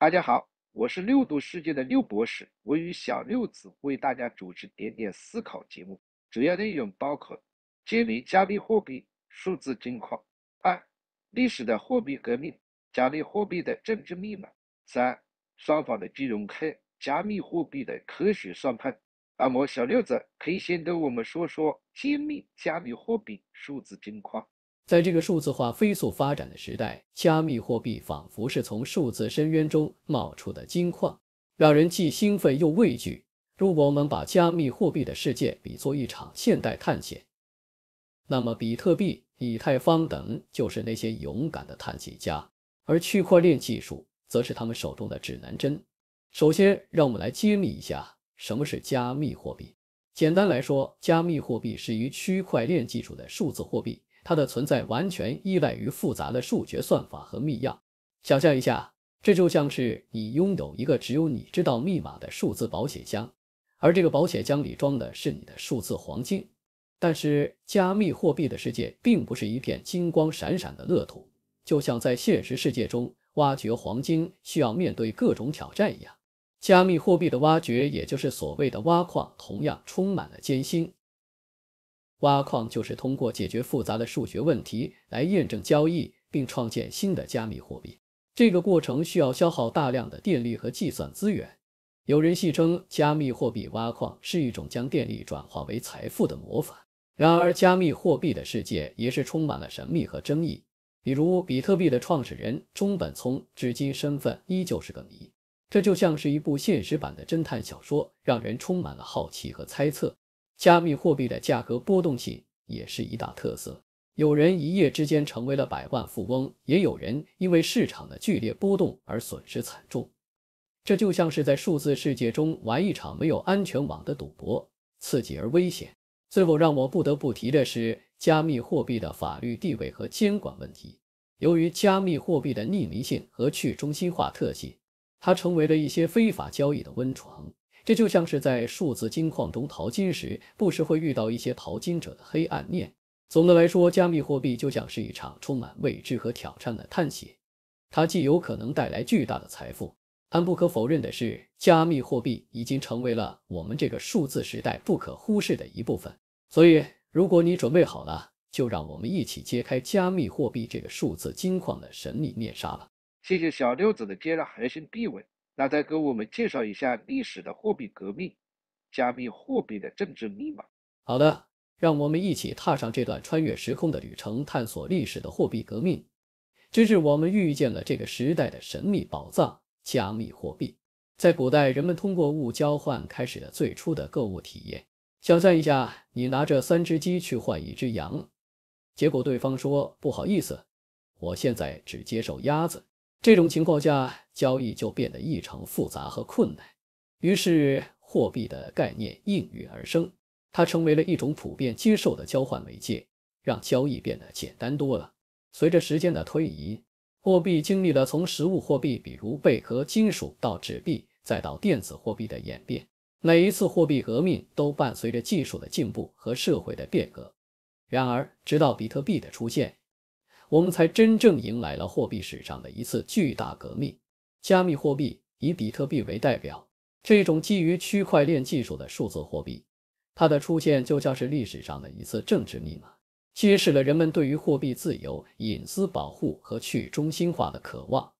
大家好，我是六度世界的六博士，我与小六子为大家主持《点点思考》节目，主要内容包括：揭秘加密货币数字金矿；二、历史的货币革命；加密货币的政治密码；三、双方的金融黑；加密货币的科学算盘。那么，小六子，可以先跟我们说说揭秘加密货币数字金矿？在这个数字化飞速发展的时代，加密货币仿佛是从数字深渊中冒出的金矿，让人既兴奋又畏惧。如果我们把加密货币的世界比作一场现代探险，那么比特币、以太坊等就是那些勇敢的探险家，而区块链技术则是他们手中的指南针。首先，让我们来揭秘一下什么是加密货币。简单来说，加密货币是与于区块链技术的数字货币。它的存在完全依赖于复杂的数学算法和密钥。想象一下，这就像是你拥有一个只有你知道密码的数字保险箱，而这个保险箱里装的是你的数字黄金。但是，加密货币的世界并不是一片金光闪闪的乐土，就像在现实世界中挖掘黄金需要面对各种挑战一样，加密货币的挖掘，也就是所谓的挖矿，同样充满了艰辛。挖矿就是通过解决复杂的数学问题来验证交易并创建新的加密货币。这个过程需要消耗大量的电力和计算资源。有人戏称，加密货币挖矿是一种将电力转化为财富的魔法。然而，加密货币的世界也是充满了神秘和争议。比如，比特币的创始人中本聪至今身份依旧是个谜。这就像是一部现实版的侦探小说，让人充满了好奇和猜测。加密货币的价格波动性也是一大特色。有人一夜之间成为了百万富翁，也有人因为市场的剧烈波动而损失惨重。这就像是在数字世界中玩一场没有安全网的赌博，刺激而危险。最后让我不得不提的是，加密货币的法律地位和监管问题。由于加密货币的匿名性和去中心化特性，它成为了一些非法交易的温床。这就像是在数字金矿中淘金时，不时会遇到一些淘金者的黑暗面。总的来说，加密货币就像是一场充满未知和挑战的探险，它既有可能带来巨大的财富，但不可否认的是，加密货币已经成为了我们这个数字时代不可忽视的一部分。所以，如果你准备好了，就让我们一起揭开加密货币这个数字金矿的神秘面纱吧。谢谢小六子的接纳核心地位。那再给我们介绍一下历史的货币革命，加密货币的政治密码。好的，让我们一起踏上这段穿越时空的旅程，探索历史的货币革命，直至我们遇见了这个时代的神秘宝藏——加密货币。在古代，人们通过物交换开始了最初的购物体验。想象一下，你拿着三只鸡去换一只羊，结果对方说：“不好意思，我现在只接受鸭子。”这种情况下，交易就变得异常复杂和困难。于是，货币的概念应运而生，它成为了一种普遍接受的交换媒介，让交易变得简单多了。随着时间的推移，货币经历了从实物货币（比如贝壳、金属）到纸币，再到电子货币的演变。每一次货币革命都伴随着技术的进步和社会的变革。然而，直到比特币的出现。我们才真正迎来了货币史上的一次巨大革命。加密货币以比特币为代表，这种基于区块链技术的数字货币，它的出现就像是历史上的一次政治密码，揭示了人们对于货币自由、隐私保护和去中心化的渴望。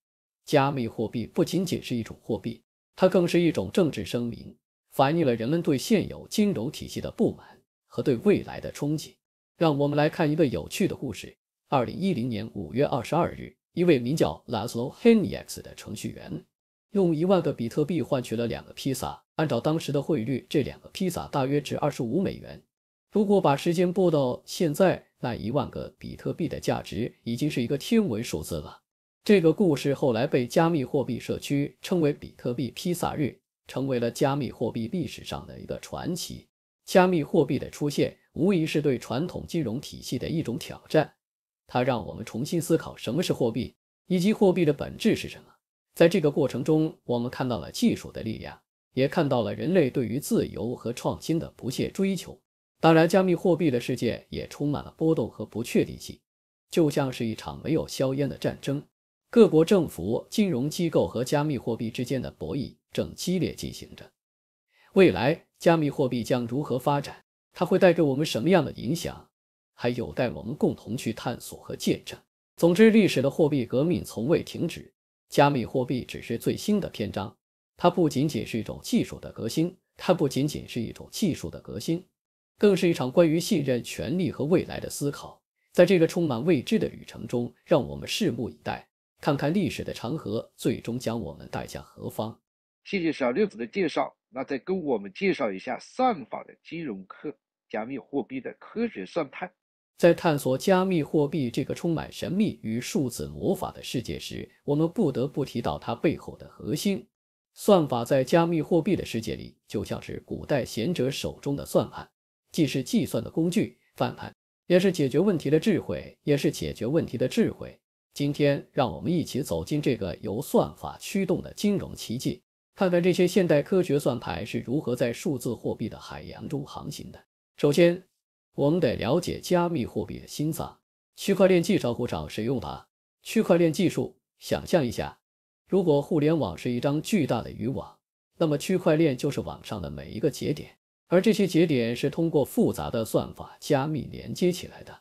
加密货币不仅仅是一种货币，它更是一种政治声明，反映了人们对现有金融体系的不满和对未来的憧憬。让我们来看一个有趣的故事。二零一零年五月二十二日，一位名叫 Laszlo h e n y e 的程序员用一万个比特币换取了两个披萨。按照当时的汇率，这两个披萨大约值二十五美元。如果把时间拨到现在，那一万个比特币的价值已经是一个天文数字了。这个故事后来被加密货币社区称为“比特币披萨日”，成为了加密货币历史上的一个传奇。加密货币的出现无疑是对传统金融体系的一种挑战。它让我们重新思考什么是货币，以及货币的本质是什么。在这个过程中，我们看到了技术的力量，也看到了人类对于自由和创新的不懈追求。当然，加密货币的世界也充满了波动和不确定性，就像是一场没有硝烟的战争。各国政府、金融机构和加密货币之间的博弈正激烈进行着。未来，加密货币将如何发展？它会带给我们什么样的影响？还有待我们共同去探索和见证。总之，历史的货币革命从未停止，加密货币只是最新的篇章。它不仅仅是一种技术的革新，它不仅仅是一种技术的革新，更是一场关于信任、权力和未来的思考。在这个充满未知的旅程中，让我们拭目以待，看看历史的长河最终将我们带向何方。谢谢小六子的介绍，那再跟我们介绍一下算法的金融课，加密货币的科学算盘。在探索加密货币这个充满神秘与数字魔法的世界时，我们不得不提到它背后的核心算法。在加密货币的世界里，就像是古代贤者手中的算盘，既是计算的工具，翻盘，也是解决问题的智慧，也是解决问题的智慧。今天，让我们一起走进这个由算法驱动的金融奇迹，看看这些现代科学算盘是如何在数字货币的海洋中航行的。首先，我们得了解加密货币的心脏——区块链技术，上使用它。区块链技术，想象一下，如果互联网是一张巨大的渔网，那么区块链就是网上的每一个节点，而这些节点是通过复杂的算法加密连接起来的。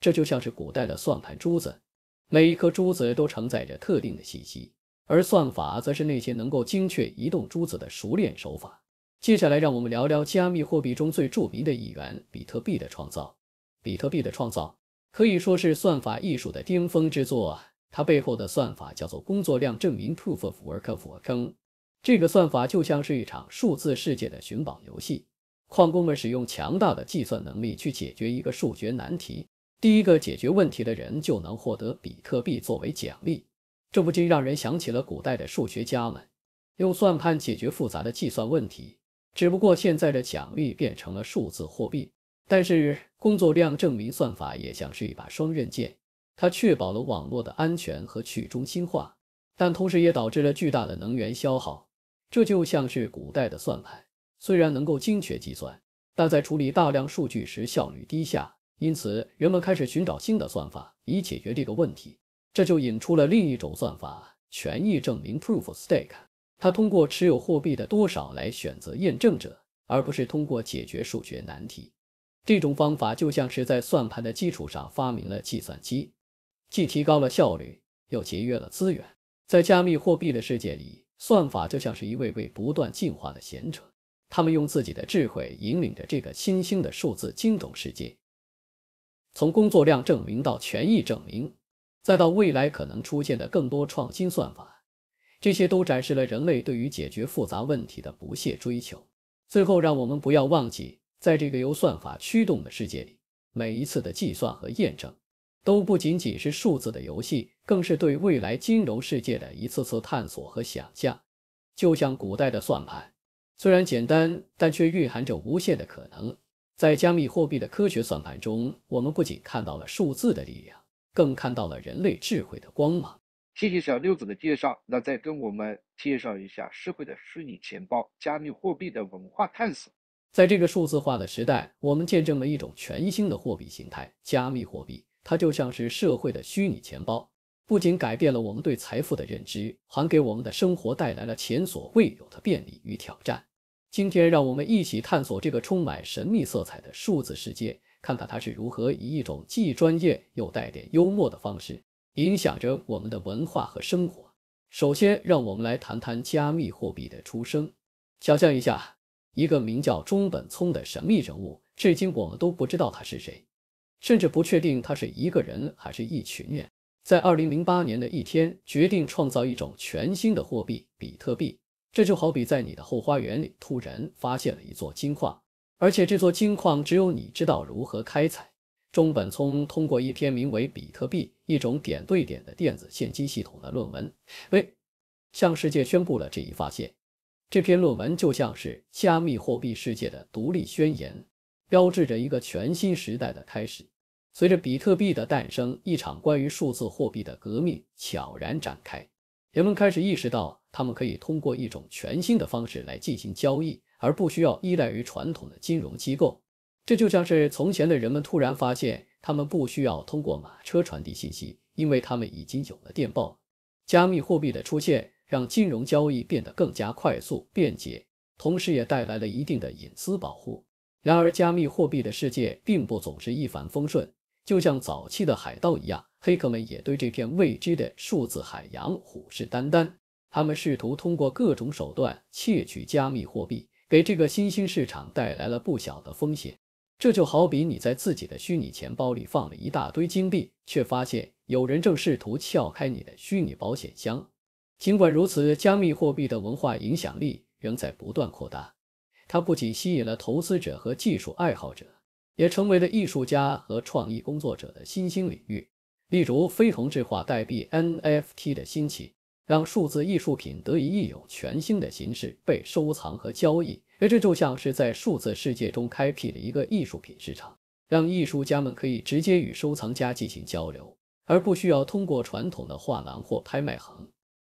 这就像是古代的算盘珠子，每一颗珠子都承载着特定的信息，而算法则是那些能够精确移动珠子的熟练手法。接下来，让我们聊聊加密货币中最著名的一员——比特币的创造。比特币的创造可以说是算法艺术的巅峰之作。它背后的算法叫做工作量证明 （Proof of Work） 这个算法就像是一场数字世界的寻宝游戏，矿工们使用强大的计算能力去解决一个数学难题，第一个解决问题的人就能获得比特币作为奖励。这不禁让人想起了古代的数学家们，用算盘解决复杂的计算问题。只不过现在的奖励变成了数字货币，但是工作量证明算法也像是一把双刃剑，它确保了网络的安全和去中心化，但同时也导致了巨大的能源消耗。这就像是古代的算盘，虽然能够精确计算，但在处理大量数据时效率低下。因此，人们开始寻找新的算法以解决这个问题，这就引出了另一种算法——权益证明 （Proof of Stake）。它通过持有货币的多少来选择验证者，而不是通过解决数学难题。这种方法就像是在算盘的基础上发明了计算机，既提高了效率，又节约了资源。在加密货币的世界里，算法就像是一位位不断进化的贤者，他们用自己的智慧引领着这个新兴的数字金融世界。从工作量证明到权益证明，再到未来可能出现的更多创新算法。这些都展示了人类对于解决复杂问题的不懈追求。最后，让我们不要忘记，在这个由算法驱动的世界里，每一次的计算和验证，都不仅仅是数字的游戏，更是对未来金融世界的一次次探索和想象。就像古代的算盘，虽然简单，但却蕴含着无限的可能。在加密货币的科学算盘中，我们不仅看到了数字的力量，更看到了人类智慧的光芒。谢谢小六子的介绍，那再跟我们介绍一下社会的虚拟钱包、加密货币的文化探索。在这个数字化的时代，我们见证了一种全新的货币形态——加密货币。它就像是社会的虚拟钱包，不仅改变了我们对财富的认知，还给我们的生活带来了前所未有的便利与挑战。今天，让我们一起探索这个充满神秘色彩的数字世界，看看它是如何以一种既专业又带点幽默的方式。影响着我们的文化和生活。首先，让我们来谈谈加密货币的出生。想象一下，一个名叫中本聪的神秘人物，至今我们都不知道他是谁，甚至不确定他是一个人还是一群人，在2008年的一天，决定创造一种全新的货币——比特币。这就好比在你的后花园里突然发现了一座金矿，而且这座金矿只有你知道如何开采。中本聪通过一篇名为《比特币：一种点对点的电子现金系统》的论文，为向世界宣布了这一发现。这篇论文就像是加密货币世界的独立宣言，标志着一个全新时代的开始。随着比特币的诞生，一场关于数字货币的革命悄然展开。人们开始意识到，他们可以通过一种全新的方式来进行交易，而不需要依赖于传统的金融机构。这就像是从前的人们突然发现，他们不需要通过马车传递信息，因为他们已经有了电报。加密货币的出现让金融交易变得更加快速便捷，同时也带来了一定的隐私保护。然而，加密货币的世界并不总是一帆风顺，就像早期的海盗一样，黑客们也对这片未知的数字海洋虎视眈眈。他们试图通过各种手段窃取加密货币，给这个新兴市场带来了不小的风险。这就好比你在自己的虚拟钱包里放了一大堆金币，却发现有人正试图撬开你的虚拟保险箱。尽管如此，加密货币的文化影响力仍在不断扩大。它不仅吸引了投资者和技术爱好者，也成为了艺术家和创意工作者的新兴领域。例如，非同质化代币 （NFT） 的兴起，让数字艺术品得以一种全新的形式被收藏和交易。这就像是在数字世界中开辟了一个艺术品市场，让艺术家们可以直接与收藏家进行交流，而不需要通过传统的画廊或拍卖行。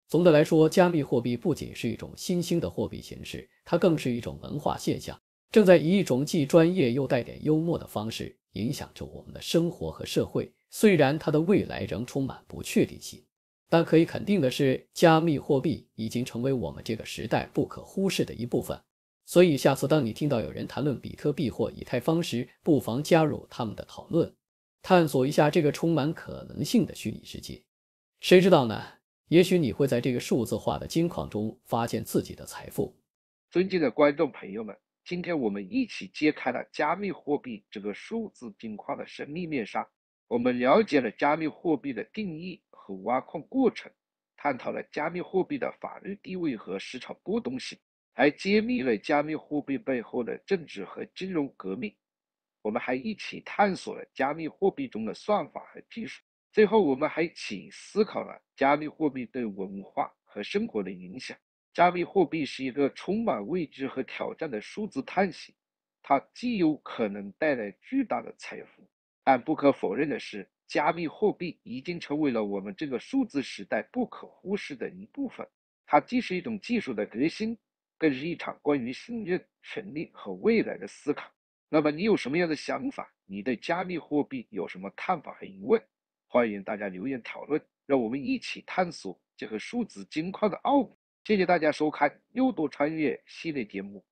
总的来说，加密货币不仅是一种新兴的货币形式，它更是一种文化现象，正在以一种既专业又带点幽默的方式影响着我们的生活和社会。虽然它的未来仍充满不确定性，但可以肯定的是，加密货币已经成为我们这个时代不可忽视的一部分。所以，下次当你听到有人谈论比特币或以太坊时，不妨加入他们的讨论，探索一下这个充满可能性的虚拟世界。谁知道呢？也许你会在这个数字化的金矿中发现自己的财富。尊敬的观众朋友们，今天我们一起揭开了加密货币这个数字金矿的神秘面纱。我们了解了加密货币的定义和挖矿过程，探讨了加密货币的法律地位和市场波动性。还揭秘了加密货币背后的政治和金融革命。我们还一起探索了加密货币中的算法和技术。最后，我们一起思考了加密货币对文化和生活的影响。加密货币是一个充满未知和挑战的数字探险，它既有可能带来巨大的财富，但不可否认的是，加密货币已经成为了我们这个数字时代不可忽视的一部分。它既是一种技术的革新。更是一场关于信任、权力和未来的思考。那么，你有什么样的想法？你对加密货币有什么看法和疑问？欢迎大家留言讨论，让我们一起探索这个数字金矿的奥秘。谢谢大家收看《又多穿越》系列节目。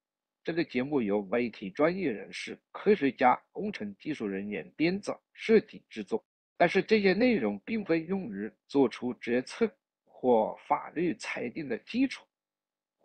这个节目由媒体专业人士、科学家、工程技术人员编造、设计制作，但是这些内容并非用于做出决策或法律裁定的基础。